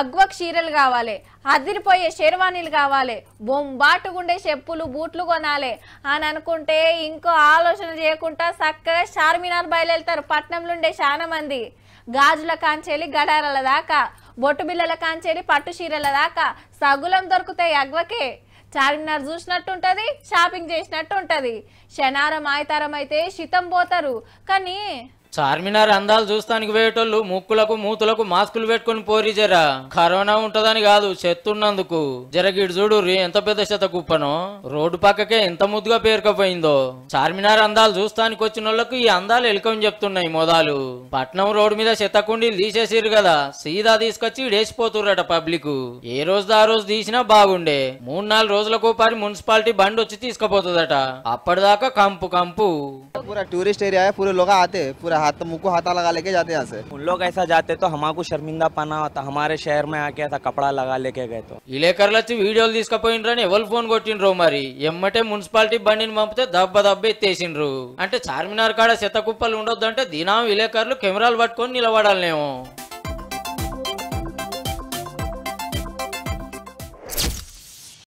అగ్వ క్షీరలు కావాలి అదిరిపోయే షేర్వాణీలు కావాలి బొంబాటుగుండే చెప్పులు బూట్లు కొనాలి అని అనుకుంటే ఇంకో ఆలోచన చేయకుండా చక్కగా చార్మినార్ బయలుదేరుతారు పట్నంలో ఉండే చాలా మంది గాజుల కాంచేలి గడారల దాకా బొట్టు బిల్లల కాంచేలి పట్టు చీరల దాకా సగులం దొరుకుతాయి అగ్వకే చార్మినార్ చూసినట్టు ఉంటుంది షాపింగ్ చేసినట్టు ఉంటుంది శనారం ఆయతారం అయితే శితం పోతారు కానీ చార్మినార్ అందాలు చూస్తానికి పోయేటోళ్ళు ముక్కులకు మూతులకు మాస్కులు పెట్టుకుని జర కరోనా ఉంటదని కాదు చెత్తున్నందుకు జరగిడు చూడుర్రి ఎంత పెద్ద కుప్పను రోడ్డు పక్కకే ఎంత ముద్దుగా పేరుకపోయిందో చార్మినార్ అందాలు చూస్తానికి వచ్చిన ఈ అందాలు ఎలుకని చెప్తున్నాయి మోదాలు పట్నం రోడ్డు మీద శతకుండీలు తీసేసిరు కదా సీదా తీసుకొచ్చి ఇడేసిపోతుర్రట పబ్లిక్ ఏ రోజు ఆ రోజు తీసినా బాగుండే మూడు నాలుగు రోజులకు పారి మున్సిపాలిటీ బండి వచ్చి తీసుకుపోతుందట అప్పటిదాకా కంపు కంపు పూరా టూరిస్ట్ ఏరియా పూర లోగా ఆతే हाथ मुंह को हाथा लगा लेके जाते यहाँ से उन लोग ऐसा जाते तो हमारे शर्मिंदा पाना होता हमारे शहर में आके ऐसा कपड़ा लगा लेके गए तो విలేకరులొచ్చి వీడియోలు తీసుకుపోయిండ్రని ఎవరు ఫోన్ కొట్టిండ్రు మరి ఎమ్మటే మున్సిపాలిటీ బండిని పంపితే దబ్బ దబ్బ ఎత్తేసిండ్రు అంటే చార్మినార్ కాడ చెత్త కుప్పలు ఉండొద్దంటే దినం విలేకరులు కెమెరాలు పట్టుకొని నిలబడాలనేమో